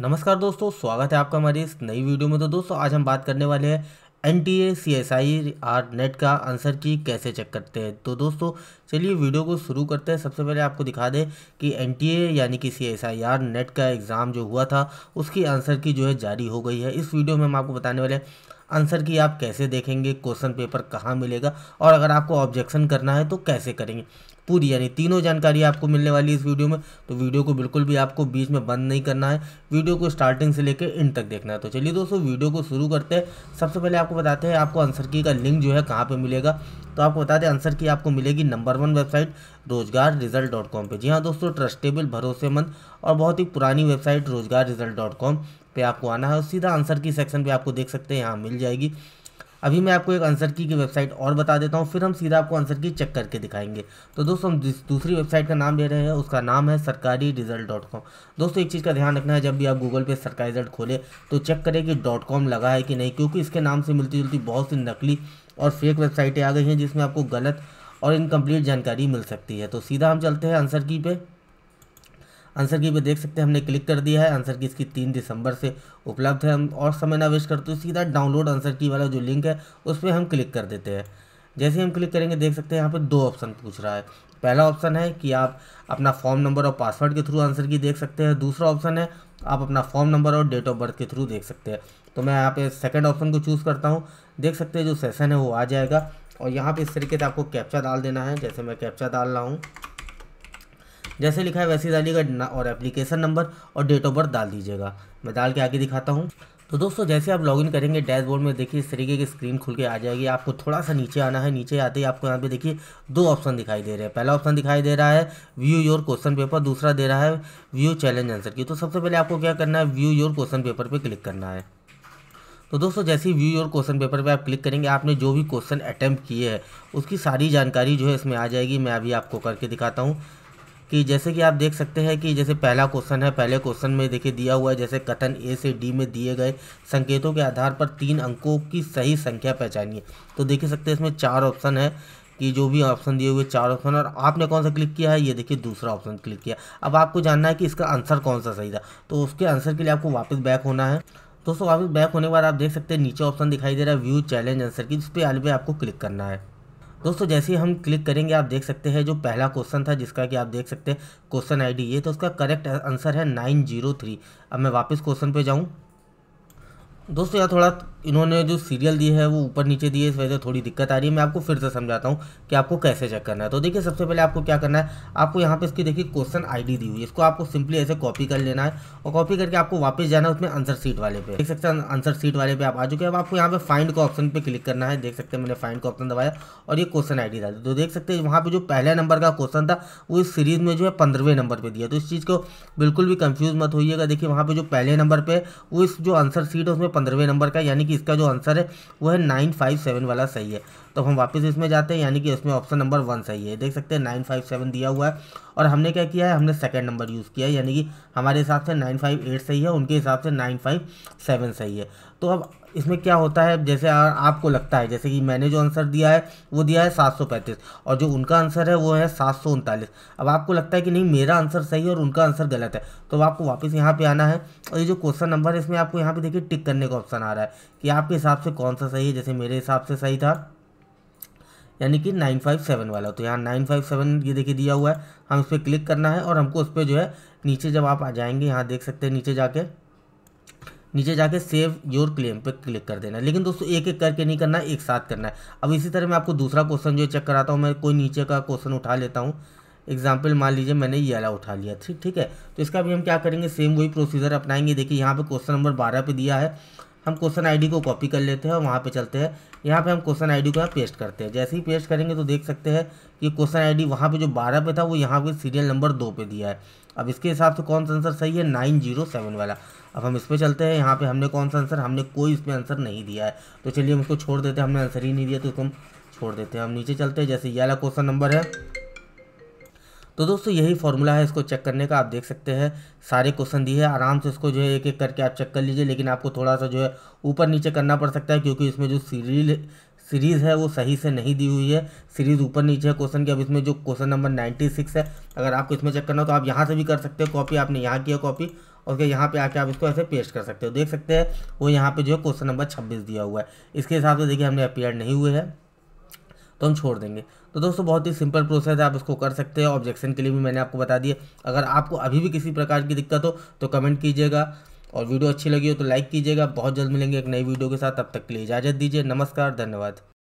नमस्कार दोस्तों स्वागत है आपका हमारी इस नई वीडियो में तो दोस्तों आज हम बात करने वाले हैं N T A C S I R NET का आंसर की कैसे चेक करते हैं तो दोस्तों चलिए वीडियो को शुरू करते हैं सबसे पहले आपको दिखा दें कि एन टी ए यानी कि C S I R NET का एग्ज़ाम जो हुआ था उसकी आंसर की जो है जारी हो गई है इस वीडियो में हम आपको बताने वाले हैं आंसर की आप कैसे देखेंगे क्वेश्चन पेपर कहाँ मिलेगा और अगर आपको ऑब्जेक्शन करना है तो कैसे करेंगे पूरी यानी तीनों जानकारी आपको मिलने वाली है इस वीडियो में तो वीडियो को बिल्कुल भी आपको बीच में बंद नहीं करना है वीडियो को स्टार्टिंग से लेकर एंड तक देखना है तो चलिए दोस्तों वीडियो को शुरू करते हैं सबसे पहले आपको बताते हैं आपको आंसर की का लिंक जो है कहाँ पर मिलेगा तो आपको बताते हैं आंसर की आपको मिलेगी number one website Rojgar result dot com पर जी हाँ दोस्तों ट्रस्टेबल भरोसेमंद और बहुत ही पुरानी website Rojgar result dot com पे आपको आना है और सीधा आंसर की सेक्शन पे आपको देख सकते हैं यहाँ मिल जाएगी अभी मैं आपको एक आंसर की की वेबसाइट और बता देता हूँ फिर हम सीधा आपको आंसर की चेक करके दिखाएंगे तो दोस्तों हम दूसरी वेबसाइट का नाम ले रहे हैं उसका नाम है सरकारी रिजल्ट डॉट कॉम दोस्तों एक चीज़ का ध्यान रखना है जब भी आप गूगल पे सरकारी रिजल्ट खोले तो चेक करें कि डॉट कॉम लगा है कि नहीं क्योंकि इसके नाम से मिलती जुलती बहुत सी नकली और फेक वेबसाइटें आ गई हैं जिसमें आपको गलत और इनकम्प्लीट जानकारी मिल सकती है तो सीधा हम चलते हैं आंसर की पे आंसर की भी देख सकते हैं हमने क्लिक कर दिया है आंसर की इसकी तीन दिसंबर से उपलब्ध है हम और समय ना वेस्ट करते हैं सीधा डाउनलोड आंसर की वाला जो लिंक है उस पर हम क्लिक कर देते हैं जैसे हम क्लिक करेंगे देख सकते हैं यहाँ पर दो ऑप्शन पूछ रहा है पहला ऑप्शन है कि आप अपना फॉर्म नंबर और पासवर्ड के थ्रू आंसर की देख सकते हैं दूसरा ऑप्शन है आप अपना फॉर्म नंबर और डेट ऑफ बर्थ के थ्रू देख सकते हैं तो मैं यहाँ पे सेकंड ऑप्शन को चूज़ करता हूँ देख सकते हैं जो सेशन है वो आ जाएगा और यहाँ पे इस तरीके से आपको कैप्चा डाल देना है जैसे मैं कैप्चा डाल रहा हूँ जैसे लिखा है वैसे डालिएगा और एप्लीकेशन नंबर और डेट ऑफ बर्थ डाल दीजिएगा मैं डाल के आगे दिखाता हूँ तो दोस्तों जैसे आप लॉगिन करेंगे डैशबोर्ड में देखिए इस तरीके की स्क्रीन खुल के आ जाएगी आपको थोड़ा सा नीचे आना है नीचे आते ही आपको यहाँ पे देखिए दो ऑप्शन दिखाई दे रहे हैं पहला ऑप्शन दिखाई दे रहा है व्यू योर क्वेश्चन पेपर दूसरा दे रहा है व्यू चैलेंज आंसर की तो सबसे पहले आपको क्या करना है व्यू योर क्वेश्चन पेपर पर पे क्लिक करना है तो दोस्तों जैसे ही व्यू योर क्वेश्चन पेपर पर आप क्लिक करेंगे आपने जो भी क्वेश्चन अटैम्प्ट किए हैं उसकी सारी जानकारी जो है इसमें आ जाएगी मैं अभी आपको करके दिखाता हूँ कि जैसे कि आप देख सकते हैं कि जैसे पहला क्वेश्चन है पहले क्वेश्चन में देखिए दिया हुआ है जैसे कथन ए से डी में दिए गए संकेतों के आधार पर तीन अंकों की सही संख्या पहचानिए तो देख सकते हैं इसमें चार ऑप्शन है कि जो भी ऑप्शन दिए हुए चार ऑप्शन और आपने कौन सा क्लिक किया है ये देखिए दूसरा ऑप्शन क्लिक किया अब आपको जानना है कि इसका आंसर कौन सा सही था तो उसके आंसर के लिए आपको वापस बैक होना है दोस्तों वापस बैक होने के बाद आप देख सकते हैं नीचे ऑप्शन दिखाई दे रहा है व्यू चैलेंज आंसर की जिस पर पे आपको क्लिक करना है दोस्तों जैसे ही हम क्लिक करेंगे आप देख सकते हैं जो पहला क्वेश्चन था जिसका कि आप देख सकते हैं क्वेश्चन आईडी ये तो उसका करेक्ट आंसर है नाइन जीरो थ्री अब मैं वापस क्वेश्चन पे जाऊँ दोस्तों यहाँ थोड़ा इन्होंने जो सीरियल दिए है वो ऊपर नीचे दिए इस वजह से थोड़ी दिक्कत आ रही है मैं आपको फिर से समझाता हूँ कि आपको कैसे चेक करना है तो देखिए सबसे पहले आपको क्या करना है आपको यहाँ पे इसकी देखिए क्वेश्चन आईडी दी हुई है इसको आपको सिंपली ऐसे कॉपी कर लेना है और कॉपी करके आपको वापस जाना है उसमें आंसर सीट वाले पे देख सकते हैं आंसर सीट वाले पे आप आ चुके हैं अब आपको यहाँ पे फाइंड का ऑप्शन पे क्लिक करना है देख सकते हैं मैंने फाइंड का ऑप्शन दबाया और ये क्वेश्चन आई डी तो देख सकते हैं वहाँ पर जो पहले नंबर का क्वेश्चन था वो इस सीरीज में जो है पंद्रहवें नंबर पर दिया तो इस चीज़ को बिल्कुल भी कन्फ्यूज मत होइएगा देखिए वहाँ पर जो पहले नंबर पर वो इस जो आंसर सीट है उसमें पंद्रहवें नंबर का यानी कि इसका जो आंसर है वो है नाइन फाइव सेवन वाला सही है तो हम वापस इसमें जाते हैं यानी कि इसमें ऑप्शन नंबर वन सही है देख सकते हैं नाइन फाइव सेवन दिया हुआ है और हमने क्या किया है हमने सेकेंड नंबर यूज़ किया है यानी कि हमारे हिसाब से नाइन फाइव एट सही है उनके हिसाब से नाइन फाइव सेवन सही है तो अब इसमें क्या होता है जैसे आ, आपको लगता है जैसे कि मैंने जो आंसर दिया है वो दिया है सात सौ पैंतीस और जो उनका आंसर है वो है सात सौ उनतालीस अब आपको लगता है कि नहीं मेरा आंसर सही है और उनका आंसर गलत है तो आपको वापस यहाँ पे आना है और ये जो क्वेश्चन नंबर है इसमें आपको यहाँ पे देखिए टिक करने देखो ऑप्शन आ रहा है कि आपके हिसाब से कौन सा सही है जैसे मेरे हिसाब से सही था यानी कि नाइन फाइव सेवन वाला तो यहाँ नाइन फाइव सेवन ये देखिए दिया हुआ है हम इस पर क्लिक करना है और हमको उस पर जो है नीचे जब आप आ जाएंगे यहाँ देख सकते हैं नीचे जाके नीचे जाके सेव योर क्लेम पे क्लिक कर देना लेकिन दोस्तों एक एक करके नहीं करना एक साथ करना है अब इसी तरह मैं आपको दूसरा क्वेश्चन जो चेक कराता हूँ मैं कोई नीचे का क्वेश्चन उठा लेता हूँ एग्जाम्पल मान लीजिए मैंने ये वाला उठा लिया ठीक ठीक है तो इसका भी हम क्या करेंगे सेम वही प्रोसीजर अपनाएंगे देखिए यहाँ पे क्वेश्चन नंबर बारह पे दिया है हम क्वेश्चन आईडी को कॉपी कर लेते हैं और वहाँ पे चलते हैं यहाँ पे हम क्वेश्चन आईडी को पेस्ट करते हैं जैसे ही पेस्ट करेंगे तो देख सकते हैं कि क्वेश्चन आईडी वहाँ पे जो बारह पे था वो यहाँ पे सीरियल नंबर दो पे दिया है अब इसके हिसाब से कौन सा आंसर सही है नाइन जीरो सेवन वाला अब हम इस पर चलते हैं यहाँ पर हमने कौन सा आंसर हमने कोई इसमें आंसर नहीं दिया है तो चलिए हम उसको छोड़ देते हैं हमने आंसर ही नहीं दिया तो उसको हम छोड़ देते हैं हम नीचे चलते हैं जैसे ये वाला क्वेश्चन नंबर है तो दोस्तों यही फॉर्मूला है इसको चेक करने का आप देख सकते हैं सारे क्वेश्चन दिए हैं आराम से इसको जो है एक एक करके आप चेक कर लीजिए लेकिन आपको थोड़ा सा जो है ऊपर नीचे करना पड़ सकता है क्योंकि इसमें जो सीरील सीरीज़ है वो सही से नहीं दी हुई है सीरीज़ ऊपर नीचे है क्वेश्चन की अब इसमें जो क्वेश्चन नंबर नाइन्टी सिक्स है अगर आपको इसमें चेक करना हो तो आप यहाँ से भी कर सकते हो कॉपी आपने यहाँ की है कॉपी और फिर यहाँ पे आके आप इसको ऐसे पेस्ट कर सकते हो देख सकते हैं वो यहाँ पे जो है क्वेश्चन नंबर छब्बीस दिया हुआ है इसके हिसाब से देखिए हमने अपेयर नहीं हुए हैं तो हम छोड़ देंगे तो दोस्तों बहुत ही सिंपल प्रोसेस है आप इसको कर सकते हैं ऑब्जेक्शन के लिए भी मैंने आपको बता दिया अगर आपको अभी भी किसी प्रकार की दिक्कत हो तो कमेंट कीजिएगा और वीडियो अच्छी लगी हो तो लाइक कीजिएगा बहुत जल्द मिलेंगे एक नई वीडियो के साथ अब तक के लिए इजाज़त दीजिए नमस्कार धन्यवाद